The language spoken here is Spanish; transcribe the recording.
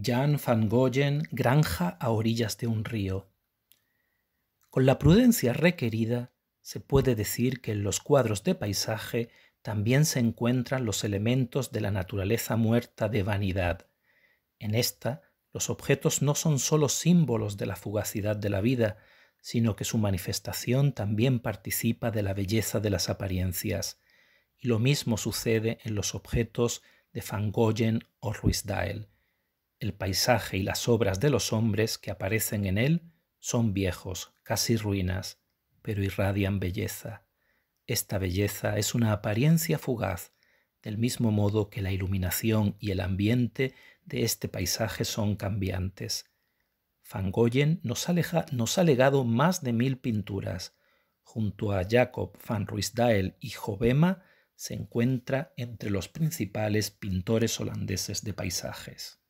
Jan van Goyen, Granja a orillas de un río. Con la prudencia requerida, se puede decir que en los cuadros de paisaje también se encuentran los elementos de la naturaleza muerta de vanidad. En esta, los objetos no son sólo símbolos de la fugacidad de la vida, sino que su manifestación también participa de la belleza de las apariencias. Y lo mismo sucede en los objetos de Van Goyen o Ruiz Dael el paisaje y las obras de los hombres que aparecen en él son viejos, casi ruinas, pero irradian belleza. Esta belleza es una apariencia fugaz, del mismo modo que la iluminación y el ambiente de este paisaje son cambiantes. Van Goyen nos, ha legado más de mil pinturas. Junto a Jacob van Ruisdael y Jovema se encuentra entre los principales pintores holandeses de paisajes.